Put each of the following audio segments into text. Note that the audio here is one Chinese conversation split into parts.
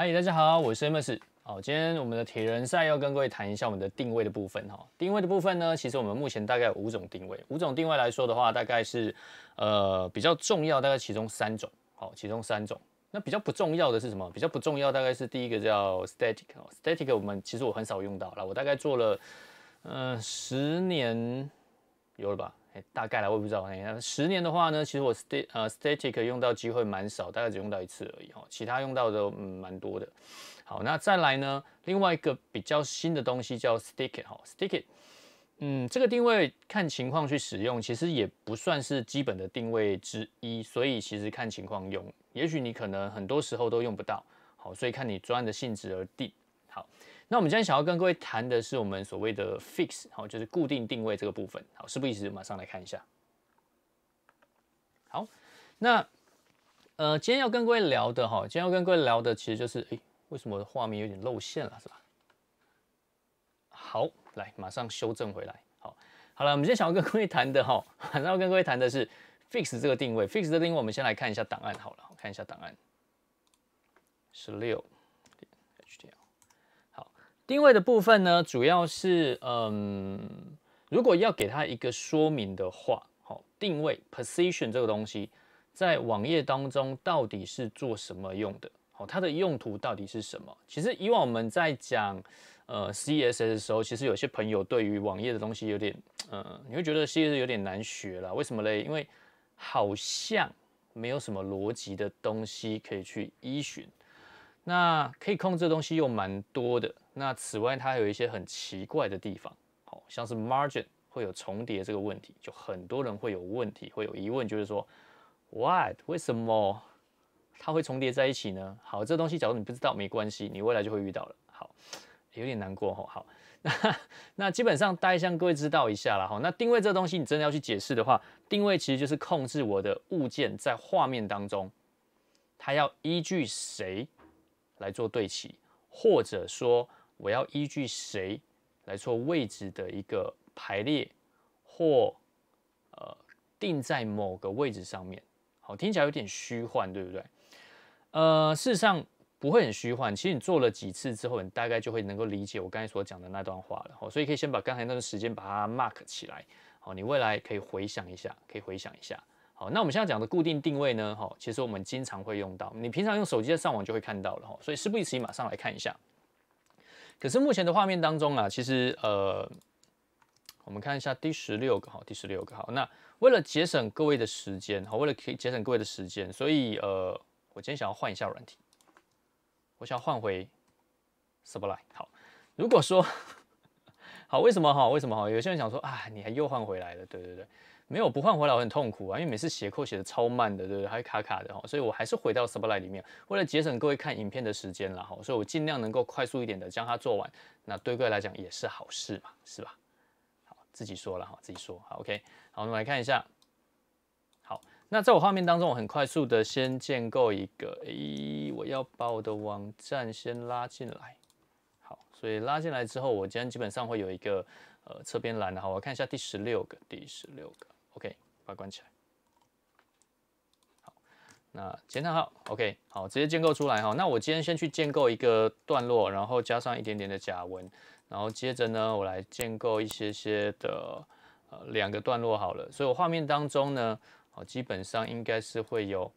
嗨，大家好，我是 Mars。好，今天我们的铁人赛要跟各位谈一下我们的定位的部分哈。定位的部分呢，其实我们目前大概有五种定位。五种定位来说的话，大概是呃比较重要，大概其中三种。好，其中三种。那比较不重要的是什么？比较不重要，大概是第一个叫 Static。Static 我们其实我很少用到了，我大概做了呃十年有了吧。大概了，我也不知道。十年的话呢，其实我 st 呃 static 用到机会蛮少，大概只用到一次而已哈。其他用到的蛮多的。好，那再来呢，另外一个比较新的东西叫 stick it 哈，stick it。嗯，这个定位看情况去使用，其实也不算是基本的定位之一，所以其实看情况用。也许你可能很多时候都用不到，好，所以看你钻的性质而定。那我们今天想要跟各位谈的是我们所谓的 fix，好，就是固定定位这个部分。好，事不宜迟，马上来看一下。好，那呃，今天要跟各位聊的哈，今天要跟各位聊的其实就是，哎，为什么画面有点露馅了，是吧？好，来，马上修正回来。好，好了，我们今天想要跟各位谈的哈，马上要跟各位谈的是 fix 这个定位。fix 这个定位，我们先来看一下档案。好了，看一下档案，十六 .html。定位的部分呢，主要是嗯，如果要给它一个说明的话，好，定位 （position） 这个东西在网页当中到底是做什么用的？好，它的用途到底是什么？其实以往我们在讲呃 CSS 的时候，其实有些朋友对于网页的东西有点嗯，你会觉得 CSS 有点难学了。为什么嘞？因为好像没有什么逻辑的东西可以去依循，那可以控制的东西又蛮多的。那此外，它有一些很奇怪的地方，好像是 margin 会有重叠这个问题，就很多人会有问题，会有疑问，就是说，what 为什么它会重叠在一起呢？好，这东西假如你不知道没关系，你未来就会遇到了。好，有点难过哈。好，那那基本上大家向各位知道一下了哈。那定位这东西你真的要去解释的话，定位其实就是控制我的物件在画面当中，它要依据谁来做对齐，或者说。我要依据谁来做位置的一个排列，或呃定在某个位置上面。好，听起来有点虚幻，对不对？呃，事实上不会很虚幻。其实你做了几次之后，你大概就会能够理解我刚才所讲的那段话了。所以可以先把刚才那段时间把它 mark 起来。好，你未来可以回想一下，可以回想一下。好，那我们现在讲的固定定位呢？哈，其实我们经常会用到。你平常用手机在上网就会看到了。哈，所以事不宜迟，马上来看一下。可是目前的画面当中啊，其实呃，我们看一下第十六个哈，第十六个好。那为了节省各位的时间哈，为了可以节省各位的时间，所以呃，我今天想要换一下软体，我想换回 Sublime。好，如果说 好，为什么哈？为什么哈？有些人想说啊，你还又换回来了，对对对。没有不换回来我很痛苦啊，因为每次斜扣写的超慢的，对不对？还卡卡的哈，所以我还是回到 Sublime 里面。为了节省各位看影片的时间啦，哈，所以我尽量能够快速一点的将它做完。那对各位来讲也是好事嘛，是吧？好，自己说了哈，自己说。好 OK，好，我们来看一下。好，那在我画面当中，我很快速的先建构一个。诶，我要把我的网站先拉进来。好，所以拉进来之后，我今天基本上会有一个呃侧边栏的后我看一下第十六个，第十六个。OK，把它关起来。好，那检查好 OK，好，直接建构出来哈。那我今天先去建构一个段落，然后加上一点点的假文，然后接着呢，我来建构一些些的呃两个段落好了。所以我画面当中呢，好基本上应该是会有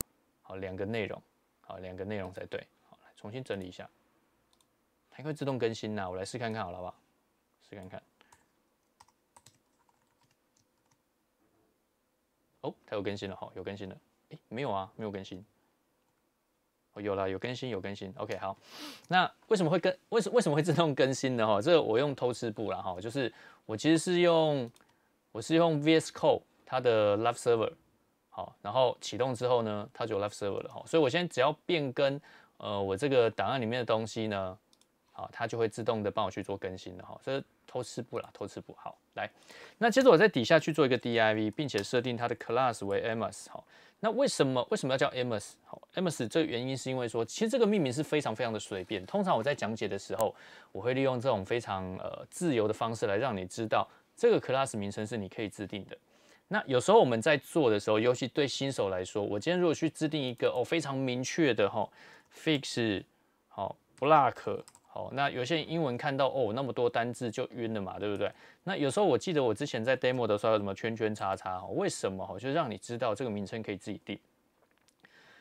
好两个内容，好两个内容才对。好，来重新整理一下，它会自动更新呐，我来试看看好了吧，试看看。哦，它有更新了哈，有更新了。哎，没有啊，没有更新。哦，有了，有更新，有更新。OK，好。那为什么会更？为什为什么会自动更新呢？哈，这个我用偷吃布了哈，就是我其实是用我是用 VS Code 它的 Live Server。好，然后启动之后呢，它就有 Live Server 了哈。所以我现在只要变更呃我这个档案里面的东西呢。好，它就会自动的帮我去做更新的哈。这偷吃不啦，偷吃不好。来，那接着我在底下去做一个 div，并且设定它的 class 为 amus。好，那为什么为什么要叫 amus？好，amus 这原因是因为说，其实这个命名是非常非常的随便。通常我在讲解的时候，我会利用这种非常呃自由的方式来让你知道，这个 class 名称是你可以制定的。那有时候我们在做的时候，尤其对新手来说，我今天如果去制定一个哦非常明确的哈，fix 好 block。好，那有些英文看到哦，那么多单字就晕了嘛，对不对？那有时候我记得我之前在 demo 的时候，什么圈圈叉叉，哦，为什么？哈，就让你知道这个名称可以自己定。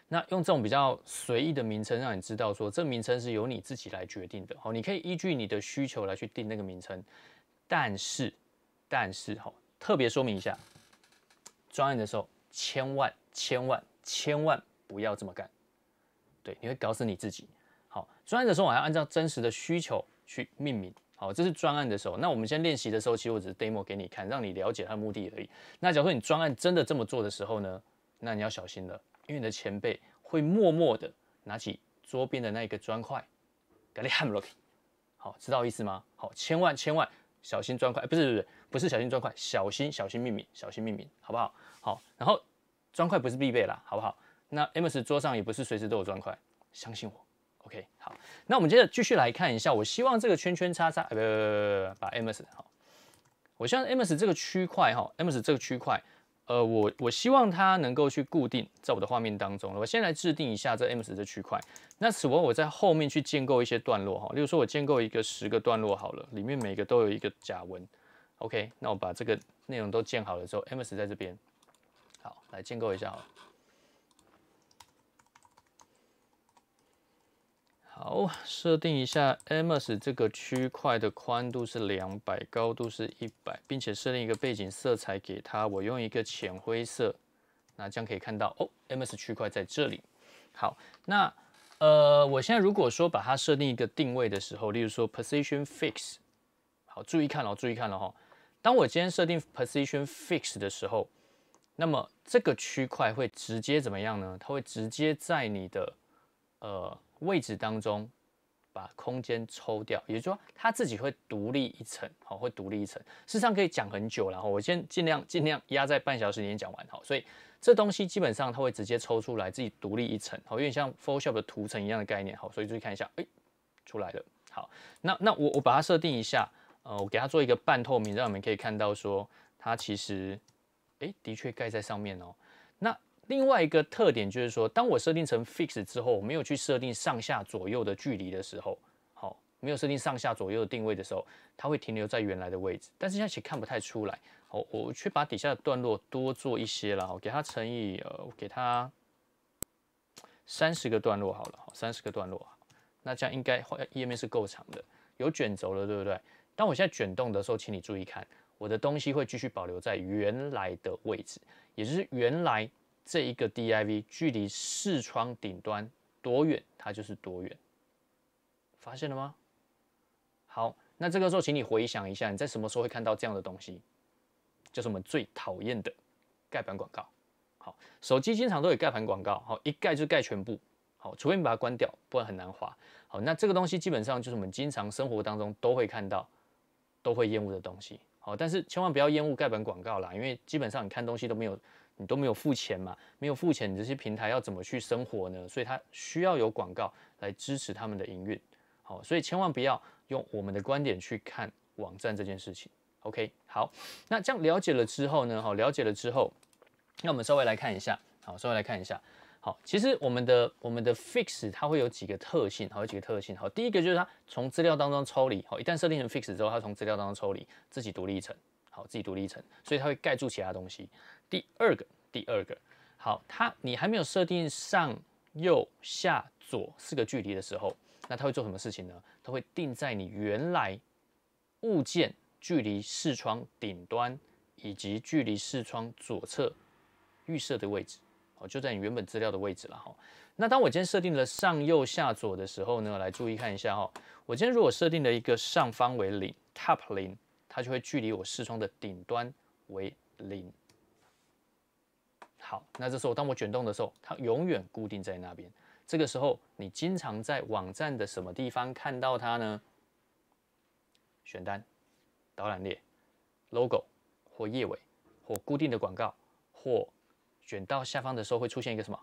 那用这种比较随意的名称，让你知道说这名称是由你自己来决定的。好，你可以依据你的需求来去定那个名称。但是，但是，哈，特别说明一下，专案的时候千万千万千万不要这么干，对，你会搞死你自己。专案的时候，我要按照真实的需求去命名。好，这是专案的时候。那我们先练习的时候，其实我只是 demo 给你看，让你了解它的目的而已。那假如说你专案真的这么做的时候呢？那你要小心了，因为你的前辈会默默的拿起桌边的那个砖块 g e h a m lucky。好，知道意思吗？好，千万千万小心砖块，不是不是不是小心砖块，小心小心命名，小心命名，好不好？好，然后砖块不是必备啦，好不好？那 MS 桌上也不是随时都有砖块，相信我。OK，好，那我们接着继续来看一下。我希望这个圈圈叉叉，不不不不不，把 MS 好。我希望 MS 这个区块哈，MS 这个区块，呃，我我希望它能够去固定在我的画面当中。我先来制定一下这 MS 这区块。那此外，我在后面去建构一些段落哈，例如说我建构一个十个段落好了，里面每个都有一个假文。OK，那我把这个内容都建好了之后，MS 在这边。好，来建构一下。好，设定一下，ms 这个区块的宽度是两百，高度是一百，并且设定一个背景色彩给它，我用一个浅灰色。那这样可以看到哦，ms 区块在这里。好，那呃，我现在如果说把它设定一个定位的时候，例如说 position fix，好，注意看了，注意看了哈。当我今天设定 position fix 的时候，那么这个区块会直接怎么样呢？它会直接在你的呃。位置当中，把空间抽掉，也就是说，它自己会独立一层，好，会独立一层。事实上可以讲很久了，我先尽量尽量压在半小时里面讲完，好，所以这东西基本上它会直接抽出来，自己独立一层，好，有点像 Photoshop 的图层一样的概念，好，所以注意看一下，哎，出来了，好，那那我我把它设定一下，呃，我给它做一个半透明，让你们可以看到说，它其实，哎，的确盖在上面哦。另外一个特点就是说，当我设定成 fix 之后，我没有去设定上下左右的距离的时候，好，没有设定上下左右的定位的时候，它会停留在原来的位置。但是现在其实看不太出来。好，我去把底下的段落多做一些了，好，给它乘以呃，给它三十个段落好了，好，三十个段落，那这样应该页面是够长的，有卷轴了，对不对？当我现在卷动的时候，请你注意看，我的东西会继续保留在原来的位置，也就是原来。这一个 div 距离视窗顶端多远，它就是多远，发现了吗？好，那这个时候请你回想一下，你在什么时候会看到这样的东西？就是我们最讨厌的盖板广告。好，手机经常都有盖板广告，好一盖就盖全部，好除非你把它关掉，不然很难滑。好，那这个东西基本上就是我们经常生活当中都会看到，都会厌恶的东西。好，但是千万不要厌恶盖板广告啦，因为基本上你看东西都没有。你都没有付钱嘛？没有付钱，你这些平台要怎么去生活呢？所以它需要有广告来支持他们的营运。好，所以千万不要用我们的观点去看网站这件事情。OK，好，那这样了解了之后呢？好，了解了之后，那我们稍微来看一下。好，稍微来看一下。好，其实我们的我们的 Fix 它会有几个特性，好，有几个特性。好，第一个就是它从资料当中抽离。好，一旦设定成 Fix 之后，它从资料当中抽离，自己独立一层。好，自己独立一层，所以它会盖住其他东西。第二个，第二个，好，它你还没有设定上右下左四个距离的时候，那它会做什么事情呢？它会定在你原来物件距离视窗顶端以及距离视窗左侧预设的位置，哦，就在你原本资料的位置了哈。那当我今天设定了上右下左的时候呢，来注意看一下哈，我今天如果设定了一个上方为零，top 零，它就会距离我视窗的顶端为零。好，那这时候当我卷动的时候，它永远固定在那边。这个时候，你经常在网站的什么地方看到它呢？选单、导览列、logo 或页尾，或固定的广告，或卷到下方的时候会出现一个什么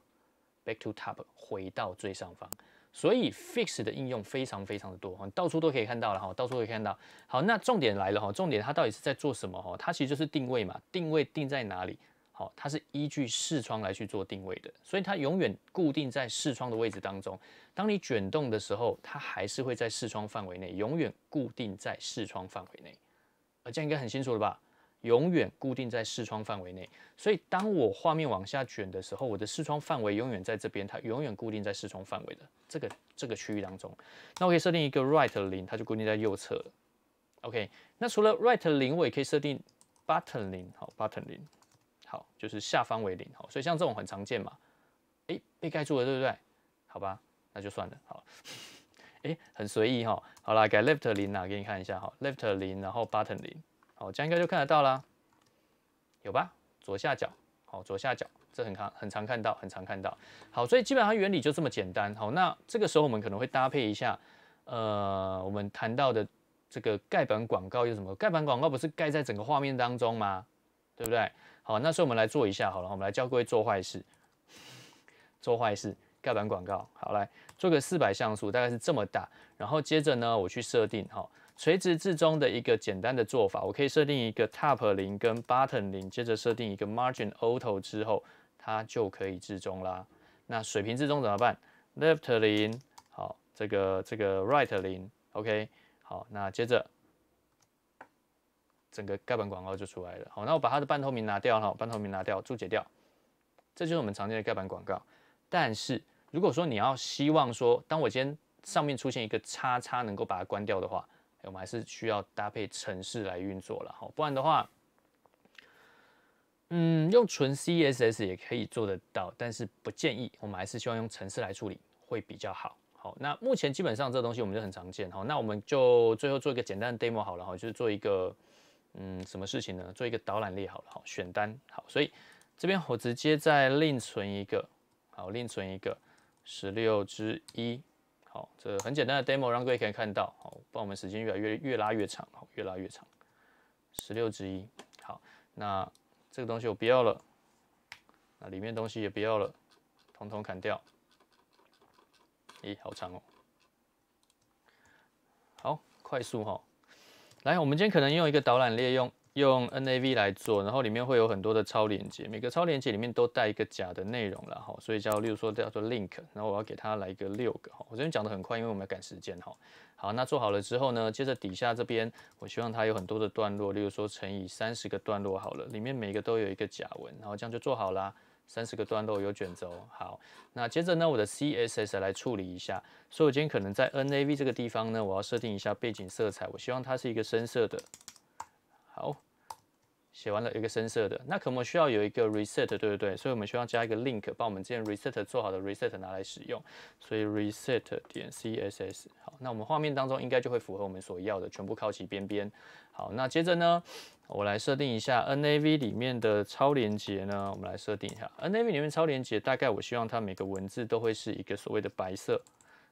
？Back to top 回到最上方。所以 fix 的应用非常非常的多哈，到处都可以看到了哈，到处都可以看到。好，那重点来了哈，重点它到底是在做什么哈？它其实就是定位嘛，定位定在哪里？好，它是依据视窗来去做定位的，所以它永远固定在视窗的位置当中。当你卷动的时候，它还是会在视窗范围内，永远固定在视窗范围内。呃，这样应该很清楚了吧？永远固定在视窗范围内。所以当我画面往下卷的时候，我的视窗范围永远在这边，它永远固定在视窗范围的这个这个区域当中。那我可以设定一个 right 零，它就固定在右侧。OK，那除了 right 零，我也可以设定 button 零，好，button 零。好，就是下方为零，好，所以像这种很常见嘛，哎，被盖住了，对不对？好吧，那就算了，好，哎，很随意哈，好啦，改 left 零啊，给你看一下哈，left 零，然后 button 零，好，这样应该就看得到啦，有吧？左下角，好，左下角，这很常很常看到，很常看到，好，所以基本上原理就这么简单，好，那这个时候我们可能会搭配一下，呃，我们谈到的这个盖板广告有什么？盖板广告不是盖在整个画面当中吗？对不对？好，那所以我们来做一下好了，我们来教各位做坏事，做坏事，盖板广告。好，来做个四百像素，大概是这么大。然后接着呢，我去设定，哈，垂直至中的一个简单的做法，我可以设定一个 top 零跟 button 零，接着设定一个 margin auto 之后，它就可以至中啦。那水平至中怎么办？left 零，好，这个这个 right 零，OK。好，那接着。整个盖板广告就出来了。好，那我把它的半透明拿掉哈，半透明拿掉，注解掉。这就是我们常见的盖板广告。但是如果说你要希望说，当我今天上面出现一个叉叉，能够把它关掉的话，我们还是需要搭配程式来运作了。哈，不然的话，嗯，用纯 CSS 也可以做得到，但是不建议。我们还是希望用程式来处理会比较好。好，那目前基本上这东西我们就很常见。好，那我们就最后做一个简单的 demo 好了。哈，就是做一个。嗯，什么事情呢？做一个导览列好了，好选单好，所以这边我直接再另存一个，好，另存一个十六之一，好，这很简单的 demo 让各位可以看到，好，帮我们时间越来越越拉越长，好，越拉越长，十六之一，好，那这个东西我不要了，那里面东西也不要了，统统砍掉，咦，好长哦，好，快速哈。来，我们今天可能用一个导览列，用用 N A V 来做，然后里面会有很多的超链接，每个超链接里面都带一个假的内容了哈，所以叫，例如说叫做 Link，然后我要给它来一个六个哈，我这边讲的很快，因为我们要赶时间哈。好，那做好了之后呢，接着底下这边，我希望它有很多的段落，例如说乘以三十个段落好了，里面每个都有一个假文，然后这样就做好啦。三十个段落有卷轴，好，那接着呢，我的 CSS 来处理一下。所以我今天可能在 NAV 这个地方呢，我要设定一下背景色彩，我希望它是一个深色的。好，写完了一个深色的，那可能可需要有一个 reset，对不对，所以我们需要加一个 link，把我们之前 reset 做好的 reset 拿来使用。所以 reset 点 CSS，好，那我们画面当中应该就会符合我们所要的，全部靠齐边边。好，那接着呢？我来设定一下 N A V 里面的超连接呢，我们来设定一下 N A V 里面超连接，大概我希望它每个文字都会是一个所谓的白色，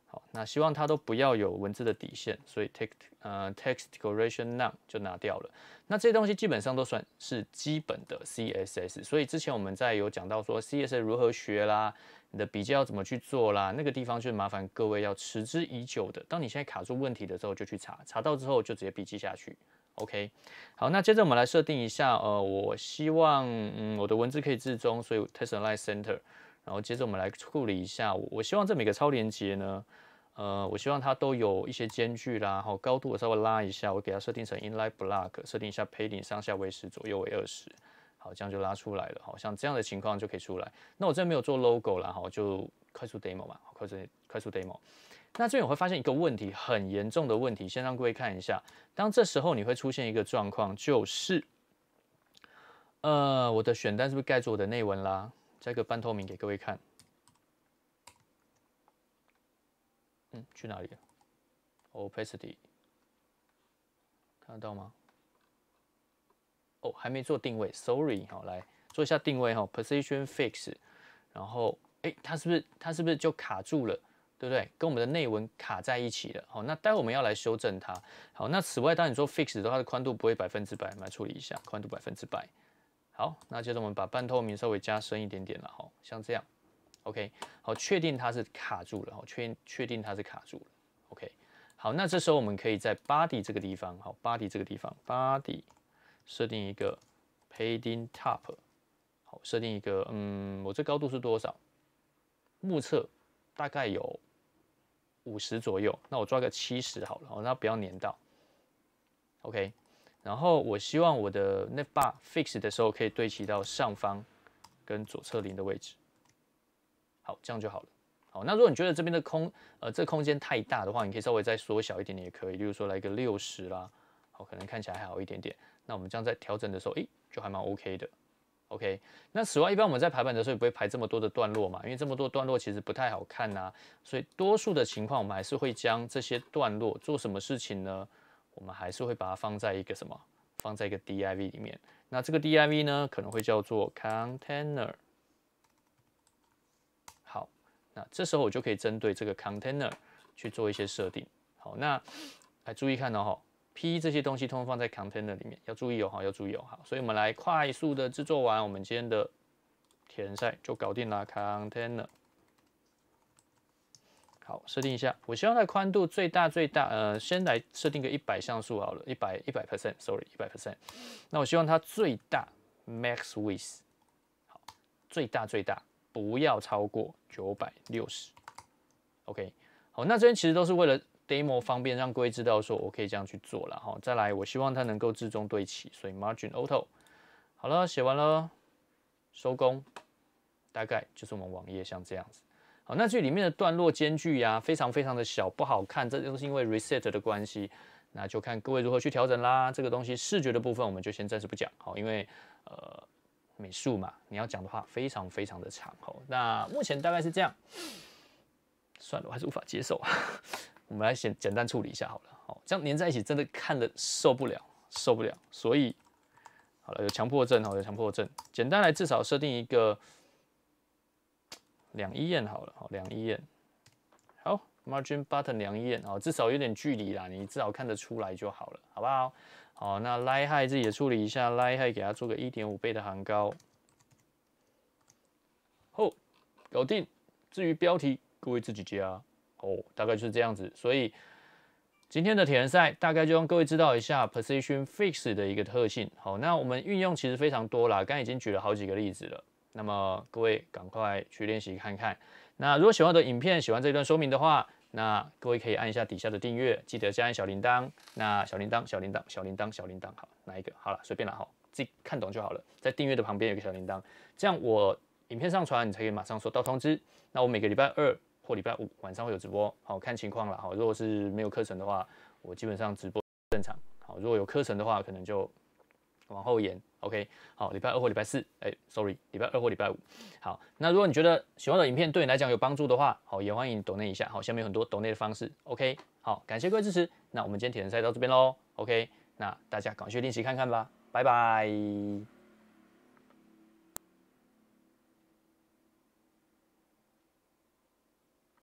好，那希望它都不要有文字的底线，所以 text 呃 text decoration none 就拿掉了。那这些东西基本上都算是基本的 C S S，所以之前我们在有讲到说 C S S 如何学啦，你的笔记要怎么去做啦，那个地方就麻烦各位要持之以久的，当你现在卡住问题的时候就去查，查到之后就直接笔记下去。OK，好，那接着我们来设定一下，呃，我希望，嗯，我的文字可以自中，所以 t e x t a l i g e c e n t e r 然后接着我们来处理一下，我希望这每个超连接呢，呃，我希望它都有一些间距啦，好，高度我稍微拉一下，我给它设定成 inline-block，设定一下 padding 上下为十，左右为二十，好，这样就拉出来了，好，像这样的情况就可以出来。那我这没有做 logo 啦，好，就快速 demo 吧，好，快速快速 demo。那这边我会发现一个问题，很严重的问题。先让各位看一下，当这时候你会出现一个状况，就是，呃，我的选单是不是盖住我的内文啦？加个半透明给各位看。嗯，去哪里？Opacity，看得到吗？哦，还没做定位。Sorry，好，来做一下定位哈，Position Fix。然后，哎，它是不是，它是不是就卡住了？对不对？跟我们的内文卡在一起了，好，那待会我们要来修正它。好，那此外，当你做 fix 的，它的宽度不会百分之百，来处理一下宽度百分之百。好，那接着我们把半透明稍微加深一点点了，好，像这样。OK，好，确定它是卡住了，确确定它是卡住了。OK，好，那这时候我们可以在 body 这个地方，好，body 这个地方，body 设定一个 padding top，好，设定一个，嗯，我这高度是多少？目测大概有。五十左右，那我抓个七十好了，哦，那不要粘到，OK。然后我希望我的那把 fix 的时候可以对齐到上方跟左侧零的位置，好，这样就好了。好，那如果你觉得这边的空，呃，这空间太大的话，你可以稍微再缩小一点点也可以，例如说来个六十啦，好，可能看起来还好一点点。那我们这样在调整的时候，诶，就还蛮 OK 的。OK，那此外，一般我们在排版的时候也不会排这么多的段落嘛？因为这么多段落其实不太好看呐，所以多数的情况我们还是会将这些段落做什么事情呢？我们还是会把它放在一个什么？放在一个 DIV 里面。那这个 DIV 呢，可能会叫做 Container。好，那这时候我就可以针对这个 Container 去做一些设定。好，那来注意看到哈。P 这些东西通通放在 container 里面，要注意哦哈，要注意哦哈。所以我们来快速的制作完我们今天的填塞就搞定了。container 好，设定一下，我希望它宽度最大最大，呃，先来设定个一百像素好了，一百一百 percent，sorry 一百 percent。那我希望它最大 max width 好，最大最大不要超过九百六十。OK，好，那这边其实都是为了 demo 方便让各位知道说我可以这样去做了哈，再来我希望它能够自中对齐，所以 margin auto，好了，写完了，收工，大概就是我们网页像这样子，好，那这里面的段落间距呀非常非常的小，不好看，这都是因为 reset 的关系，那就看各位如何去调整啦，这个东西视觉的部分我们就先暂时不讲，好，因为呃美术嘛你要讲的话非常非常的长，好，那目前大概是这样，算了，我还是无法接受啊。我们来简简单处理一下好了，好，这样粘在一起真的看得受不了，受不了，所以好了，有强迫症哦，有强迫症，简单来至少设定一个两一验好了，好两一验，好 margin button 两一验哦，至少有点距离啦，你至少看得出来就好了，好不好？好，那拉嗨自己也处理一下，拉嗨给它做个一点五倍的行高，吼，搞定。至于标题，各位自己加。哦，大概就是这样子，所以今天的铁人赛大概就让各位知道一下 position fix 的一个特性。好，那我们运用其实非常多啦，刚已经举了好几个例子了。那么各位赶快去练习看看。那如果喜欢的影片，喜欢这段说明的话，那各位可以按一下底下的订阅，记得加按小铃铛。那小铃铛，小铃铛，小铃铛，小铃铛，好，哪一个？好了，随便拿好，自己看懂就好了。在订阅的旁边有个小铃铛，这样我影片上传，你才可以马上收到通知。那我每个礼拜二。或礼拜五晚上会有直播，好看情况啦。好，如果是没有课程的话，我基本上直播正常。好，如果有课程的话，可能就往后延。OK，好，礼拜二或礼拜四，哎，Sorry，礼拜二或礼拜五。好，那如果你觉得喜欢的影片对你来讲有帮助的话，好，也欢迎 Donate 一下。好，下面有很多 Donate 的方式。OK，好，感谢各位支持。那我们今天铁人赛到这边喽。OK，那大家赶快去练习看看吧。拜拜。